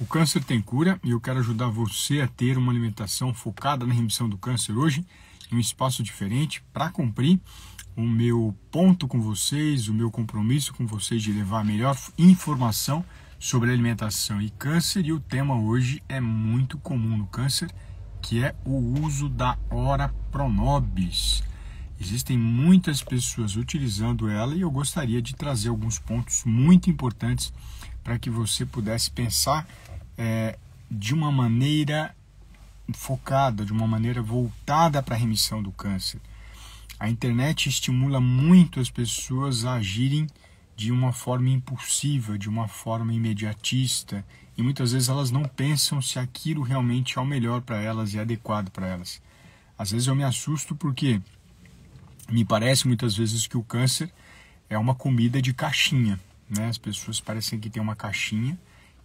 O câncer tem cura e eu quero ajudar você a ter uma alimentação focada na remissão do câncer hoje, em um espaço diferente, para cumprir o meu ponto com vocês, o meu compromisso com vocês de levar a melhor informação sobre alimentação e câncer. E o tema hoje é muito comum no câncer, que é o uso da Hora Pronobis. Existem muitas pessoas utilizando ela e eu gostaria de trazer alguns pontos muito importantes para que você pudesse pensar é, de uma maneira focada, de uma maneira voltada para a remissão do câncer. A internet estimula muito as pessoas a agirem de uma forma impulsiva, de uma forma imediatista, e muitas vezes elas não pensam se aquilo realmente é o melhor para elas e é adequado para elas. Às vezes eu me assusto porque me parece muitas vezes que o câncer é uma comida de caixinha. Né? As pessoas parecem que tem uma caixinha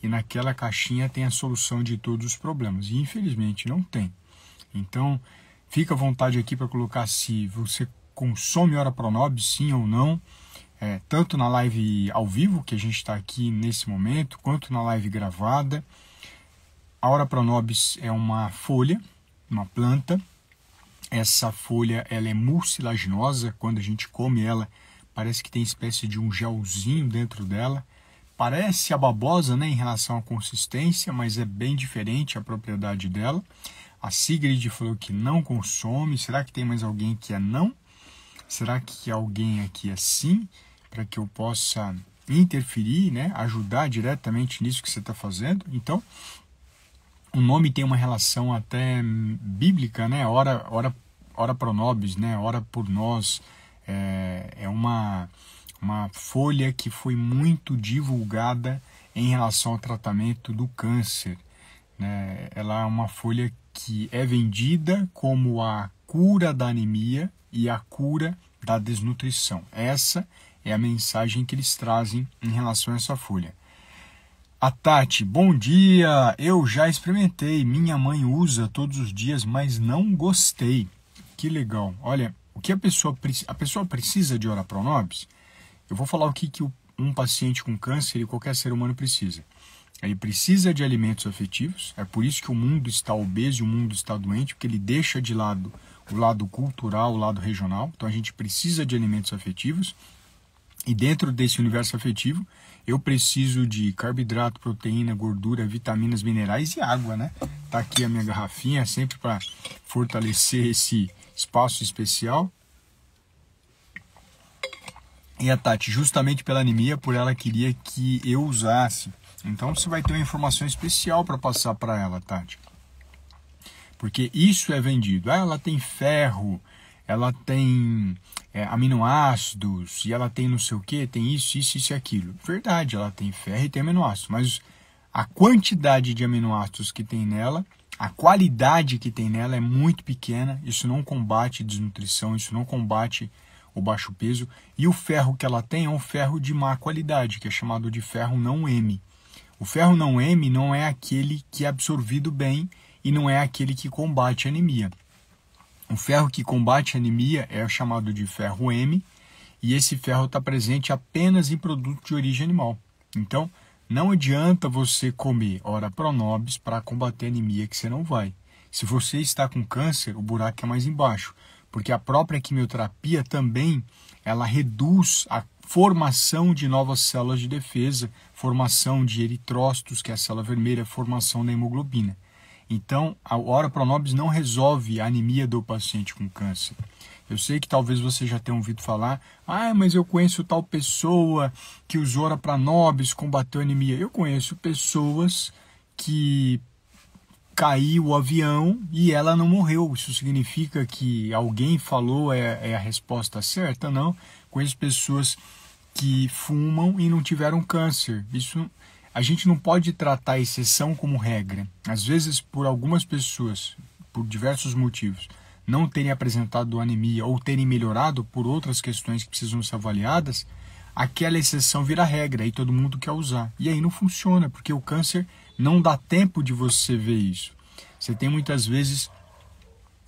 e naquela caixinha tem a solução de todos os problemas. E infelizmente não tem. Então, fica à vontade aqui para colocar se você consome hora Pronob, sim ou não, é, tanto na live ao vivo, que a gente está aqui nesse momento, quanto na live gravada. A hora Pronobis é uma folha, uma planta. Essa folha ela é mucilaginosa, quando a gente come ela, parece que tem espécie de um gelzinho dentro dela. Parece a babosa né, em relação à consistência, mas é bem diferente a propriedade dela. A Sigrid falou que não consome. Será que tem mais alguém que é não? Será que alguém aqui é sim? Para que eu possa interferir, né, ajudar diretamente nisso que você está fazendo. Então, o nome tem uma relação até bíblica, né? Ora, ora, ora pro nobis, né? Ora por nós é, é uma, uma folha que foi muito divulgada em relação ao tratamento do câncer. Né? Ela é uma folha que é vendida como a cura da anemia e a cura da desnutrição. Essa é a mensagem que eles trazem em relação a essa folha. A Tati, bom dia! Eu já experimentei, minha mãe usa todos os dias, mas não gostei. Que legal! Olha, o que a pessoa, a pessoa precisa de pronobis? Eu vou falar o que, que um paciente com câncer e qualquer ser humano precisa. Ele precisa de alimentos afetivos, é por isso que o mundo está obeso, o mundo está doente, porque ele deixa de lado o lado cultural, o lado regional. Então a gente precisa de alimentos afetivos. E dentro desse universo afetivo, eu preciso de carboidrato, proteína, gordura, vitaminas, minerais e água, né? Tá aqui a minha garrafinha, sempre para fortalecer esse espaço especial. E a Tati, justamente pela anemia, por ela queria que eu usasse. Então você vai ter uma informação especial para passar para ela, Tati. Porque isso é vendido. Ah, ela tem ferro, ela tem é, aminoácidos, e ela tem não sei o que, tem isso, isso, isso e aquilo. Verdade, ela tem ferro e tem aminoácidos, mas a quantidade de aminoácidos que tem nela, a qualidade que tem nela é muito pequena, isso não combate desnutrição, isso não combate o baixo peso, e o ferro que ela tem é um ferro de má qualidade, que é chamado de ferro não M. O ferro não M não é aquele que é absorvido bem e não é aquele que combate anemia. Um ferro que combate a anemia é chamado de ferro M, e esse ferro está presente apenas em produtos de origem animal. Então, não adianta você comer ora pronobis para combater a anemia que você não vai. Se você está com câncer, o buraco é mais embaixo, porque a própria quimioterapia também ela reduz a formação de novas células de defesa, formação de eritrócitos, que é a célula vermelha, formação da hemoglobina. Então, a hora pronobis não resolve a anemia do paciente com câncer. Eu sei que talvez você já tenha ouvido falar, ah, mas eu conheço tal pessoa que usou ora pronobis, combateu anemia. Eu conheço pessoas que caiu o avião e ela não morreu. Isso significa que alguém falou é, é, a resposta certa? Não. Conheço pessoas que fumam e não tiveram câncer. Isso a gente não pode tratar a exceção como regra. Às vezes, por algumas pessoas, por diversos motivos, não terem apresentado anemia ou terem melhorado por outras questões que precisam ser avaliadas, aquela exceção vira regra e todo mundo quer usar. E aí não funciona, porque o câncer não dá tempo de você ver isso. Você tem muitas vezes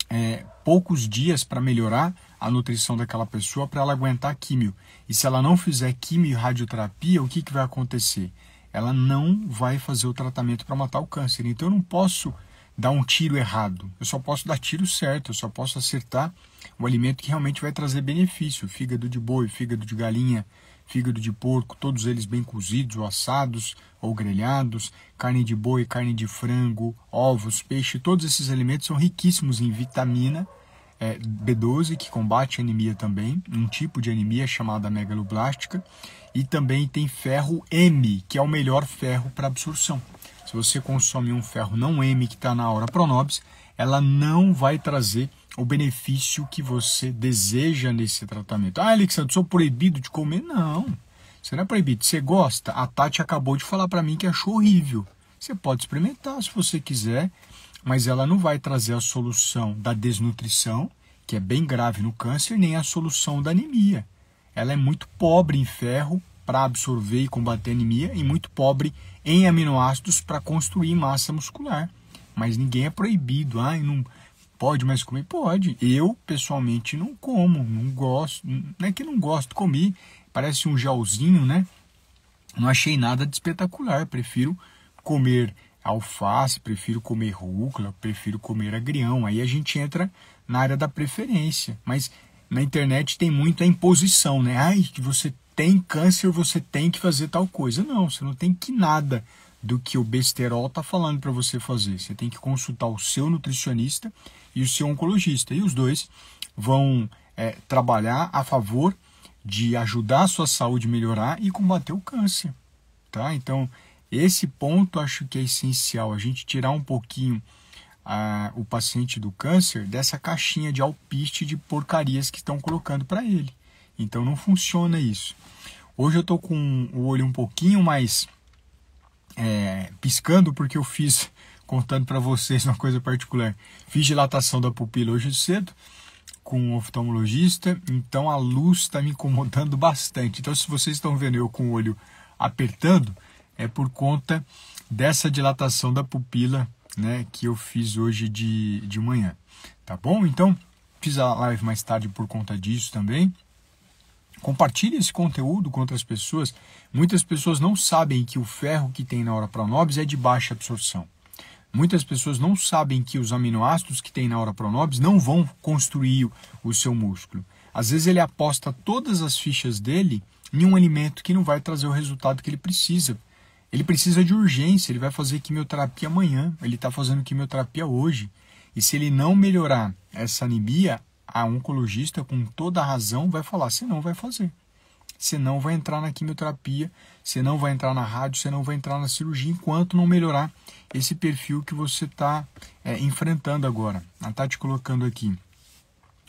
é, poucos dias para melhorar a nutrição daquela pessoa para ela aguentar químio. E se ela não fizer químio e radioterapia, o que, que vai acontecer? ela não vai fazer o tratamento para matar o câncer. Então eu não posso dar um tiro errado, eu só posso dar tiro certo, eu só posso acertar o alimento que realmente vai trazer benefício, fígado de boi, fígado de galinha, fígado de porco, todos eles bem cozidos, ou assados ou grelhados, carne de boi, carne de frango, ovos, peixe, todos esses alimentos são riquíssimos em vitamina é, B12, que combate anemia também, um tipo de anemia chamada megaloblástica, e também tem ferro M, que é o melhor ferro para absorção. Se você consome um ferro não M que está na hora pronobis, ela não vai trazer o benefício que você deseja nesse tratamento. Ah, Alexandre, sou proibido de comer? Não. Você não é proibido. Você gosta? A Tati acabou de falar para mim que achou horrível. Você pode experimentar se você quiser mas ela não vai trazer a solução da desnutrição, que é bem grave no câncer, nem a solução da anemia. Ela é muito pobre em ferro para absorver e combater anemia e muito pobre em aminoácidos para construir massa muscular. Mas ninguém é proibido, ah, não pode mais comer? Pode. Eu, pessoalmente, não como, não gosto, não é que não gosto, de comer. parece um gelzinho, né? Não achei nada de espetacular, prefiro comer alface, prefiro comer rúcula, prefiro comer agrião. Aí a gente entra na área da preferência. Mas na internet tem muita imposição, né? Ai, que você tem câncer, você tem que fazer tal coisa. Não, você não tem que nada do que o besterol está falando para você fazer. Você tem que consultar o seu nutricionista e o seu oncologista. E os dois vão é, trabalhar a favor de ajudar a sua saúde melhorar e combater o câncer. Tá? Então, esse ponto acho que é essencial, a gente tirar um pouquinho a, o paciente do câncer dessa caixinha de alpiste de porcarias que estão colocando para ele. Então não funciona isso. Hoje eu estou com o olho um pouquinho mais é, piscando porque eu fiz, contando para vocês uma coisa particular, fiz dilatação da pupila hoje cedo com um oftalmologista, então a luz está me incomodando bastante. Então se vocês estão vendo eu com o olho apertando, é por conta dessa dilatação da pupila né, que eu fiz hoje de, de manhã. Tá bom? Então, fiz a live mais tarde por conta disso também. Compartilhe esse conteúdo com outras pessoas. Muitas pessoas não sabem que o ferro que tem na hora pronobis é de baixa absorção. Muitas pessoas não sabem que os aminoácidos que tem na hora pronobis não vão construir o seu músculo. Às vezes ele aposta todas as fichas dele em um alimento que não vai trazer o resultado que ele precisa, ele precisa de urgência, ele vai fazer quimioterapia amanhã, ele está fazendo quimioterapia hoje. E se ele não melhorar essa anemia, a oncologista, com toda a razão, vai falar: você não vai fazer. Você não vai entrar na quimioterapia, você não vai entrar na rádio, você não vai entrar na cirurgia enquanto não melhorar esse perfil que você está é, eh, enfrentando agora. A Tati colocando aqui.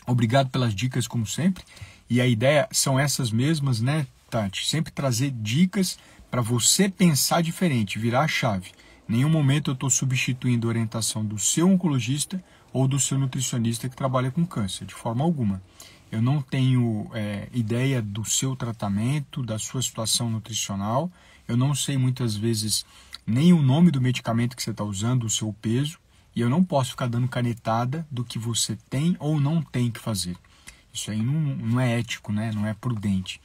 Obrigado pelas dicas, como sempre. E a ideia são essas mesmas, né, Tati? Sempre trazer dicas para você pensar diferente, virar a chave. Em nenhum momento eu estou substituindo a orientação do seu oncologista ou do seu nutricionista que trabalha com câncer, de forma alguma. Eu não tenho é, ideia do seu tratamento, da sua situação nutricional. Eu não sei muitas vezes nem o nome do medicamento que você está usando, o seu peso. E eu não posso ficar dando canetada do que você tem ou não tem que fazer. Isso aí não, não é ético, né? não é prudente.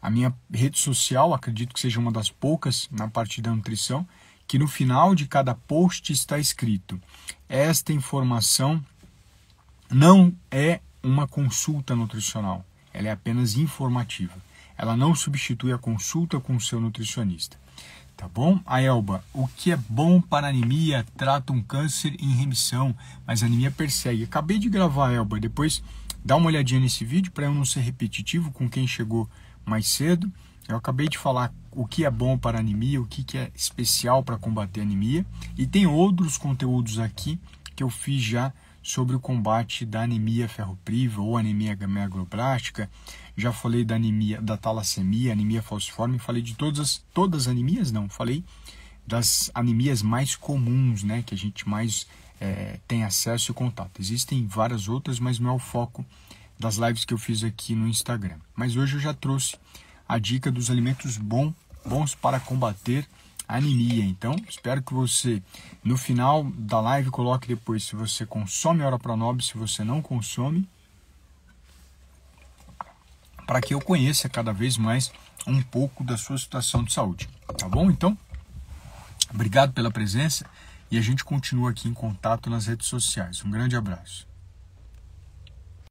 A minha rede social, acredito que seja uma das poucas na parte da nutrição, que no final de cada post está escrito: esta informação não é uma consulta nutricional, ela é apenas informativa. Ela não substitui a consulta com o seu nutricionista. Tá bom? A Elba, o que é bom para anemia trata um câncer em remissão, mas a anemia persegue. Acabei de gravar, Elba, depois dá uma olhadinha nesse vídeo para eu não ser repetitivo com quem chegou mais cedo. Eu acabei de falar o que é bom para anemia, o que, que é especial para combater anemia. E tem outros conteúdos aqui que eu fiz já sobre o combate da anemia ferropriva ou anemia gameoglobástica. Já falei da anemia da talassemia, anemia falciforme, falei de todas as, todas as anemias, não, falei das anemias mais comuns, né, que a gente mais é, tem acesso e contato. Existem várias outras, mas não é o foco das lives que eu fiz aqui no Instagram. Mas hoje eu já trouxe a dica dos alimentos bom, bons para combater a anemia. Então, espero que você no final da live coloque depois se você consome hora pronobre, se você não consome, para que eu conheça cada vez mais um pouco da sua situação de saúde. Tá bom? Então, obrigado pela presença e a gente continua aqui em contato nas redes sociais. Um grande abraço.